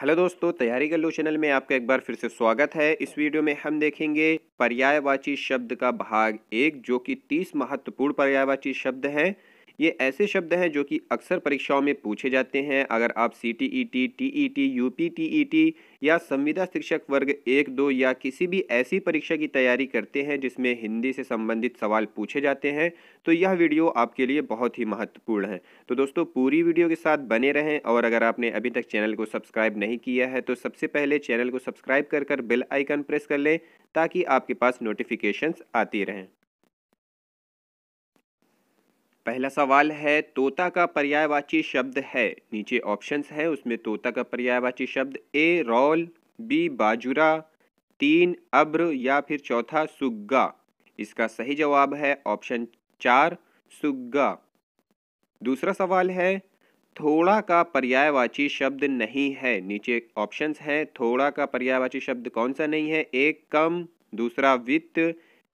hello दोस्तों तैयारी Kullu channel में आपका एक बार फिर से स्वागत है इस वीडियो में हम देखेंगे पर्यायवाची शब्द का भाग एक जो कि तीस महत्वपूर्ण पर्यायवाची शब्द हैं ये ऐसे शब्द हैं जो कि अक्सर परीक्षाओं में पूछे जाते हैं अगर आप C T E T T E T U P T E T या संविदा शिक्षक वर्ग एक दो या किसी भी ऐसी परीक्षा की तैयारी करते हैं जिसमें हिंदी से संबंधित सवाल पूछे जाते हैं तो यह वीडियो आपके लिए बहुत ही महत्वपूर्ण है तो दोस्तों पूरी वीडियो के साथ बने रहें और अगर आपने अभी तक चैनल को सब्सक्राइब नहीं किया है तो सबसे पहले चैनल को सब्सक्राइब कर कर बेल आइकन प्रेस कर लें ताकि आपके पास नोटिफिकेशंस आती रहें पहला सवाल है तोता का पर्यायवाची शब्द है नीचे ऑप्शंस हैं उसमें तोता का पर्यायवाची शब्द ए रॉल बी बाजुरा तीन अब्र या फिर चौथा सुग्गा इसका सही जवाब है ऑप्शन चार सुग्गा दूसरा सवाल है थोड़ा का पर्यायवाची शब्द नहीं है नीचे ऑप्शंस हैं थोड़ा का पर्यायवाची शब्द कौन सा नहीं है एक कम दूसरा वित्त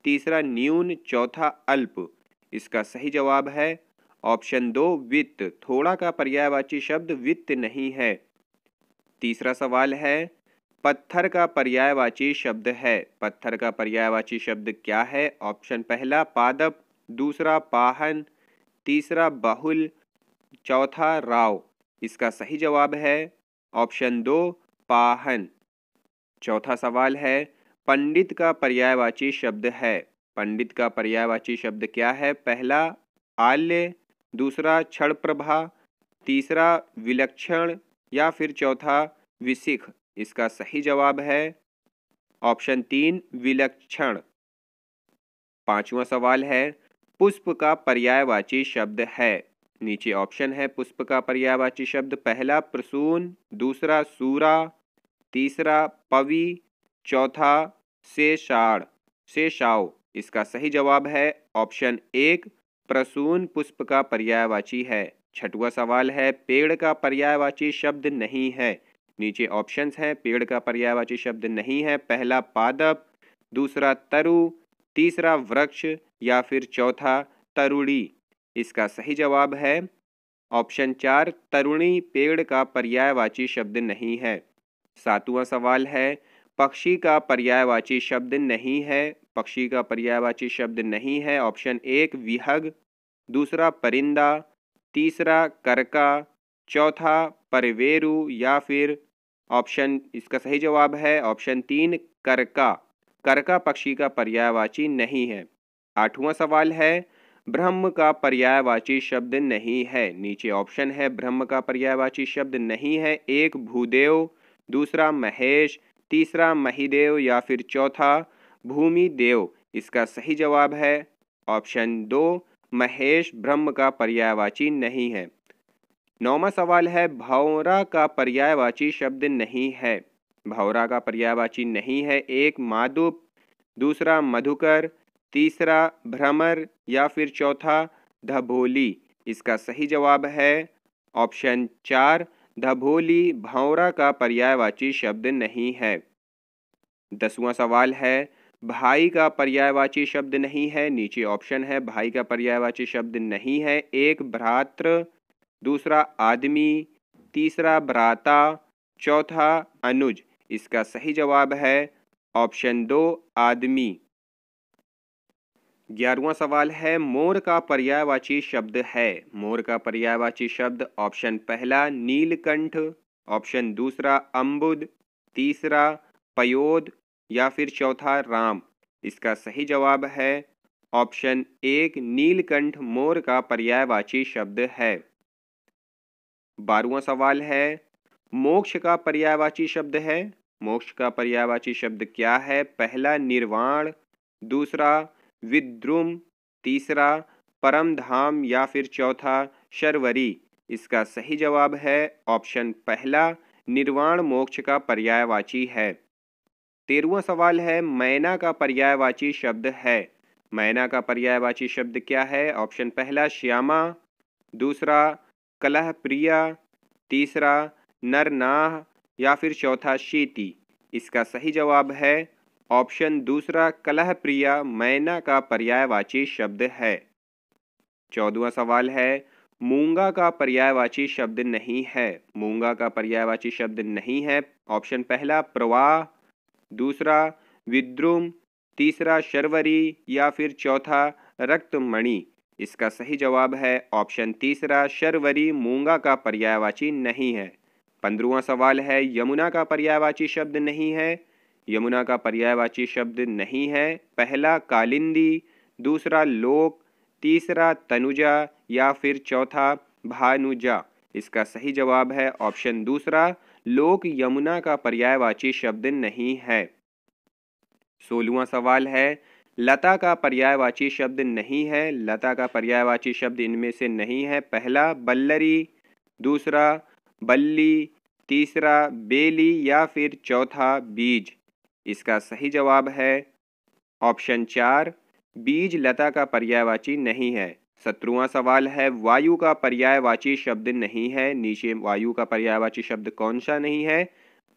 तीसरा न्यून चौथा अल्प इसका सही जवाब है ऑप्शन दो वित्त थोड़ा का पर्यायवाची शब्द वित्त नहीं है तीसरा सवाल है पत्थर का पर्यायवाची शब्द है पत्थर का पर्यायवाची शब्द क्या है ऑप्शन पहला पादप दूसरा पाहन तीसरा बहुल चौथा राव इसका सही जवाब है ऑप्शन दो पाहन चौथा सवाल है पंडित का पर्यायवाची शब्द है पंडित का पर्यायवाची शब्द क्या है पहला आल्य दूसरा क्षण प्रभा तीसरा विलक्षण या फिर चौथा विशिख इसका सही जवाब है ऑप्शन तीन विलक्षण पांचवा सवाल है पुष्प का पर्यायवाची शब्द है नीचे ऑप्शन है पुष्प का पर्यायवाची शब्द पहला प्रसून दूसरा सूरा तीसरा पवि चौथा शेषाढ़ शेषाव इसका सही जवाब है ऑप्शन एक प्रसून पुष्प का पर्यायवाची है छठवा सवाल है पेड़ का पर्यायवाची शब्द नहीं है नीचे ऑप्शंस हैं पेड़ का पर्यायवाची शब्द नहीं है पहला पादप दूसरा तरु तीसरा वृक्ष या फिर चौथा तरुणी इसका सही जवाब है ऑप्शन चार तरुणी पेड़ का पर्यायवाची शब्द नहीं है सातवां सवाल है पक्षी का पर्यायवाची शब्द नहीं है पक्षी का पर्यायवाची शब्द नहीं है ऑप्शन एक विहग दूसरा परिंदा तीसरा करका चौथा परवेरु या फिर ऑप्शन इसका सही जवाब है ऑप्शन तीन करका करका पक्षी का पर्यायवाची नहीं है आठवां सवाल है ब्रह्म का पर्यायवाची शब्द नहीं है नीचे ऑप्शन है ब्रह्म का पर्यायवाची शब्द नहीं है एक भूदेव दूसरा महेश तीसरा महीदेव या फिर चौथा भूमि देव इसका सही जवाब है ऑप्शन दो महेश ब्रह्म का पर्यायवाची नहीं है नौवा सवाल है भौरा का पर्यायवाची शब्द नहीं है भौरा का पर्यायवाची नहीं है एक माधुप दूसरा मधुकर तीसरा भ्रमर या फिर चौथा धभोली इसका सही जवाब है ऑप्शन चार धभोली भावरा का पर्यायवाची शब्द नहीं है दसवां सवाल है भाई का पर्यायवाची शब्द नहीं है नीचे ऑप्शन है भाई का पर्यायवाची शब्द नहीं है एक भ्रात्र दूसरा आदमी तीसरा भ्राता चौथा अनुज इसका सही जवाब है ऑप्शन दो आदमी ग्यारहवा सवाल है मोर का पर्यायवाची शब्द है मोर का पर्यायवाची शब्द ऑप्शन पहला नीलकंठ ऑप्शन दूसरा अम्बुद तीसरा पयोद या फिर चौथा राम इसका सही जवाब है ऑप्शन एक नीलकंठ मोर का पर्यायवाची शब्द है बारहवा सवाल है मोक्ष का पर्यायवाची शब्द है मोक्ष का पर्यायवाची शब्द क्या है पहला निर्वाण दूसरा विद्रुम तीसरा परम धाम या फिर चौथा शर्वरी इसका सही जवाब है ऑप्शन पहला निर्वाण मोक्ष का पर्यायवाची है तेरवा सवाल है मैना का पर्यायवाची शब्द है मैना का पर्यायवाची शब्द क्या है ऑप्शन पहला श्यामा दूसरा कलह प्रिया तीसरा नरनाह या फिर चौथा शीति इसका सही जवाब है ऑप्शन दूसरा कलह प्रिया मैना का पर्यायवाची शब्द है चौदवा सवाल है मूंगा का पर्यायवाची शब्द नहीं है मूंगा का पर्यायवाची शब्द नहीं है ऑप्शन पहला प्रवाह दूसरा विद्रुम तीसरा शर्वरी या फिर चौथा रक्तमणि इसका सही जवाब है ऑप्शन तीसरा शर्वरी मूंगा का पर्यायवाची नहीं है पंद्रवा सवाल है यमुना का पर्यायवाची शब्द नहीं है यमुना का पर्यायवाची शब्द नहीं है पहला कालिंदी दूसरा लोक तीसरा तनुजा या फिर चौथा भानुजा इसका सही जवाब है ऑप्शन दूसरा लोक यमुना का पर्यायवाची शब्द नहीं है सोलवा सवाल है लता का पर्यायवाची शब्द नहीं है लता का पर्यायवाची शब्द इनमें से नहीं है पहला बल्लरी दूसरा बल्ली तीसरा बेली या फिर चौथा बीज इसका सही जवाब है ऑप्शन चार बीज लता का पर्यायवाची नहीं है सत्रवा सवाल है वायु का पर्यायवाची शब्द नहीं है नीचे वायु का पर्यायवाची शब्द कौन सा नहीं है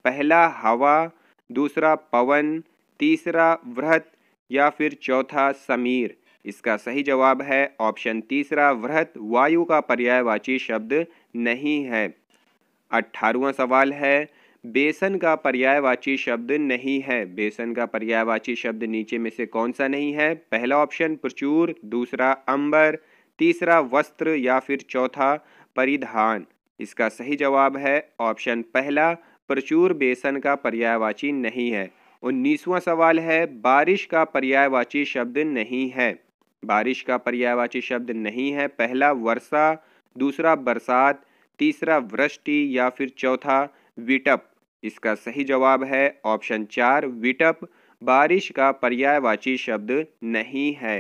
पहला हवा दूसरा पवन तीसरा वृहत या फिर चौथा समीर इसका सही जवाब है ऑप्शन तीसरा वृहत वायु का पर्यायवाची शब्द नहीं है अट्ठारवा सवाल है बेसन का पर्यायवाची शब्द नहीं है बेसन का पर्यायवाची शब्द नीचे में से कौन सा नहीं है पहला ऑप्शन प्रचुर दूसरा अंबर तीसरा वस्त्र या फिर चौथा परिधान इसका सही जवाब है ऑप्शन पहला प्रचुर बेसन का पर्यायवाची नहीं है उन्नीसवां सवाल है बारिश का पर्यायवाची शब्द नहीं है बारिश का पर्यायवाची शब्द नहीं है पहला वर्षा दूसरा बरसात तीसरा वृष्टि या फिर चौथा विटप इसका सही जवाब है ऑप्शन चार विटप बारिश का पर्यायवाची शब्द नहीं है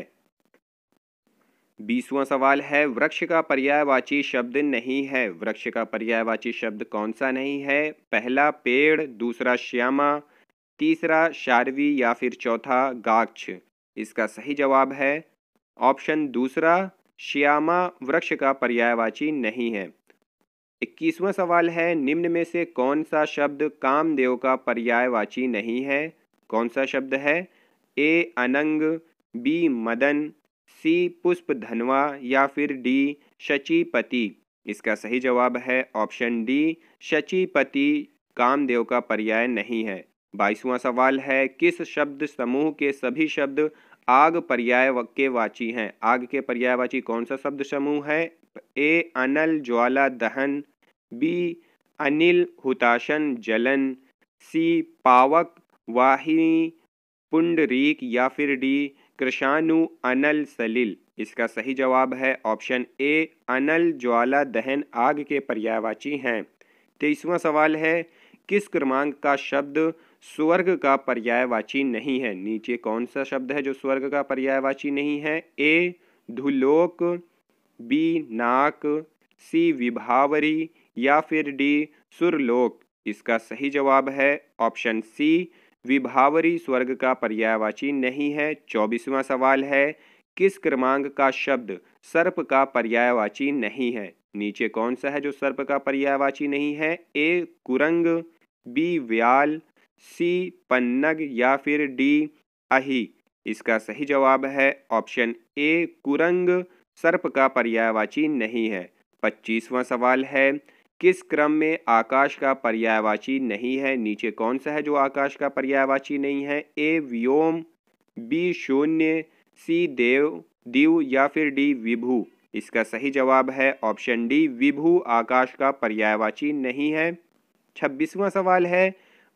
बीसवा सवाल है वृक्ष का पर्यायवाची शब्द नहीं है वृक्ष का पर्यायवाची शब्द कौन सा नहीं है पहला पेड़ दूसरा श्यामा तीसरा शारवी या फिर चौथा गाक्ष इसका सही जवाब है ऑप्शन दूसरा श्यामा वृक्ष का पर्यायवाची नहीं है इक्कीसवां सवाल है निम्न में से कौन सा शब्द कामदेव का पर्यायवाची नहीं है कौन सा शब्द है ए अनंग बी मदन सी पुष्प धनवा या फिर डी शचीपति इसका सही जवाब है ऑप्शन डी शचीपति कामदेव का पर्याय नहीं है बाईसवां सवाल है किस शब्द समूह के सभी शब्द आग पर्याय के वाची हैं आग के पर्यायवाची कौन सा शब्द समूह है ए अनल ज्वाला दहन बी अनिल हुताशन जलन सी पावक वाहिनी पुंडरीक या फिर डी कृषाणु अनल सलिल इसका सही जवाब है ऑप्शन ए अनल ज्वाला दहन आग के पर्यायवाची हैं तेईसवा सवाल है किस क्रमांक का शब्द स्वर्ग का पर्यायवाची नहीं है नीचे कौन सा शब्द है जो स्वर्ग का पर्यायवाची नहीं है ए धुलोक बी नाक सी विभावरी या फिर डी सुरलोक इसका सही जवाब है ऑप्शन सी विभावरी स्वर्ग का पर्यायवाची नहीं है चौबीसवां सवाल है किस क्रमांक का शब्द सर्प का पर्यायवाची नहीं है नीचे कौन सा है जो सर्प का पर्यायवाची नहीं है ए कुरंग बी व्याल सी पन्नग या फिर डी अही इसका सही जवाब है ऑप्शन ए कुरंग सर्प का पर्यायवाची नहीं है पच्चीसवां सवाल है किस क्रम में आकाश का पर्यायवाची नहीं है नीचे कौन सा है जो आकाश का पर्यायवाची नहीं है ए व्योम बी शून्य सी देव दीव या फिर डी विभू इसका सही जवाब है ऑप्शन डी विभू आकाश का पर्यायवाची नहीं है छब्बीसवां सवाल है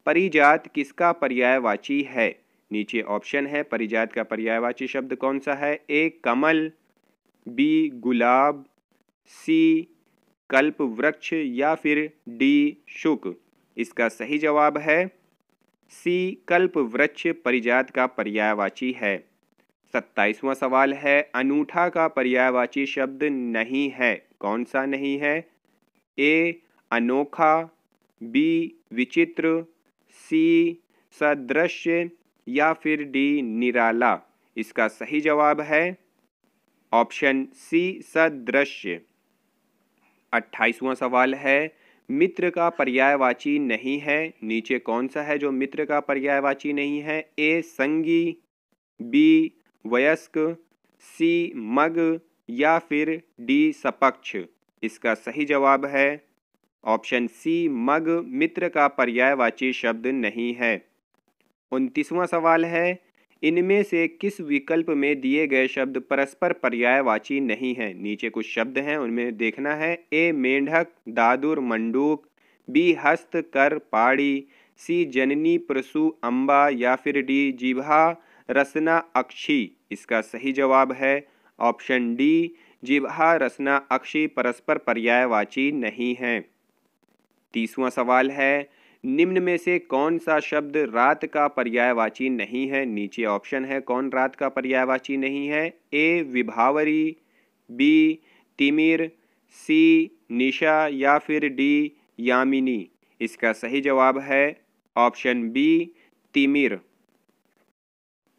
परिजात किसका पर्यायवाची है नीचे ऑप्शन है परिजात का पर्यायवाची शब्द कौन सा है ए कमल बी गुलाब सी कल्प वृक्ष या फिर डी शुक इसका सही जवाब है सी कल्प वृक्ष परिजात का पर्यायवाची है सत्ताईसवां सवाल है अनूठा का पर्यायवाची शब्द नहीं है कौन सा नहीं है ए अनोखा बी विचित्र सी सदृश्य या फिर डी निराला इसका सही जवाब है ऑप्शन सी सदृश्य अट्ठाईसवां सवाल है मित्र का पर्यायवाची नहीं है नीचे कौन सा है जो मित्र का पर्यायवाची नहीं है ए संगी बी वयस्क सी मग या फिर डी सपक्ष इसका सही जवाब है ऑप्शन सी मग मित्र का पर्यायवाची शब्द नहीं है उनतीसवां सवाल है इनमें से किस विकल्प में दिए गए शब्द परस्पर पर्यायवाची नहीं है नीचे कुछ शब्द हैं उनमें देखना है ए मेंढक दादुर मंडूक बी हस्त कर पाड़ी सी जननी प्रसु अम्बा या फिर डी जीभा रसना अक्षी इसका सही जवाब है ऑप्शन डी जीभा रसना अक्षी परस्पर पर्यायवाची नहीं है तीसवा सवाल है निम्न में से कौन सा शब्द रात का पर्यायवाची नहीं है नीचे ऑप्शन है कौन रात का पर्यायवाची नहीं है ए विभावरी बी तिमिर सी निशा या फिर डी यामिनी इसका सही जवाब है ऑप्शन बी तिमिर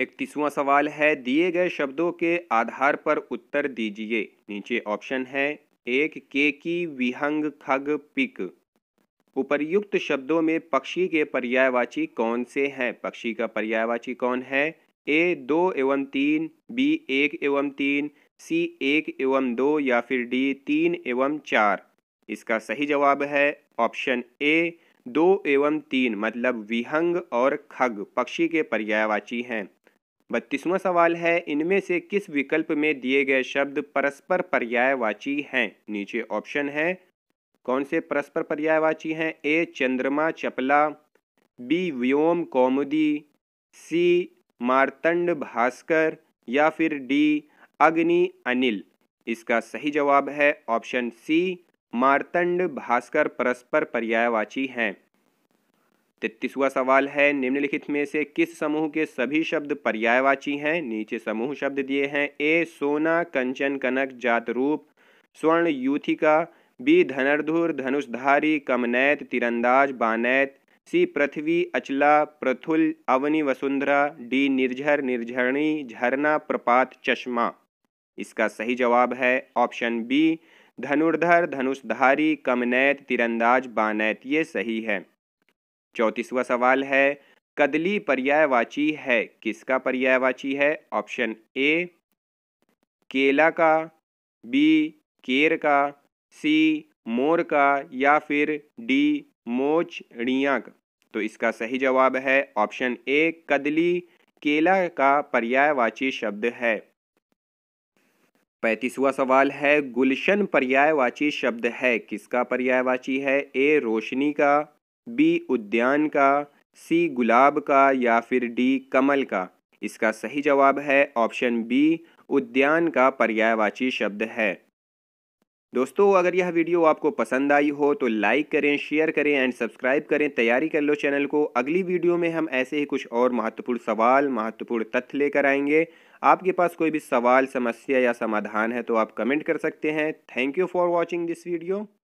इकतीसवां सवाल है दिए गए शब्दों के आधार पर उत्तर दीजिए नीचे ऑप्शन है एक के की विहंग खग पिक उपर्युक्त शब्दों में पक्षी के पर्यायवाची कौन से हैं पक्षी का पर्यायवाची कौन है ए दो एवं तीन बी एक एवं तीन सी एक एवं दो या फिर डी तीन एवं चार इसका सही जवाब है ऑप्शन ए दो एवं तीन मतलब विहंग और खग पक्षी के पर्यायवाची हैं बत्तीसवां सवाल है इनमें से किस विकल्प में दिए गए शब्द परस्पर पर्यायवाची हैं नीचे ऑप्शन है कौन से परस्पर पर्यायवाची हैं ए चंद्रमा चपला बी व्योम कौमुदी सी मारतंड भास्कर या फिर डी अग्नि अनिल इसका सही जवाब है ऑप्शन सी मारतंड भास्कर परस्पर पर्यायवाची हैं तैतीसवा सवाल है निम्नलिखित में से किस समूह के सभी शब्द पर्यायवाची हैं नीचे समूह शब्द दिए हैं ए सोना कंचन कनक जात रूप स्वर्ण यूथिका बी धनर्धुर धनुषधारी कमनैत तीरंदाज बानैत सी पृथ्वी अचला प्रथुल अवनि वसुंधरा डी निर्झर निर्झरणी झरना प्रपात चश्मा इसका सही जवाब है ऑप्शन बी धनुर्धर धनुषधारी कमनैत तीरंदाज बानैत ये सही है चौंतीसवा सवाल है कदली पर्यायवाची है किसका पर्यायवाची है ऑप्शन ए केला का बी केर का सी मोर का या फिर डी मोच का तो इसका सही जवाब है ऑप्शन ए कदली केला का पर्यायवाची शब्द है पैंतीसवा सवाल है गुलशन पर्यायवाची शब्द है किसका पर्यायवाची है ए रोशनी का बी उद्यान का सी गुलाब का या फिर डी कमल का इसका सही जवाब है ऑप्शन बी उद्यान का पर्यायवाची शब्द है दोस्तों अगर यह वीडियो आपको पसंद आई हो तो लाइक करें शेयर करें एंड सब्सक्राइब करें तैयारी कर लो चैनल को अगली वीडियो में हम ऐसे ही कुछ और महत्वपूर्ण सवाल महत्वपूर्ण तथ्य लेकर आएंगे आपके पास कोई भी सवाल समस्या या समाधान है तो आप कमेंट कर सकते हैं thank you for watching this video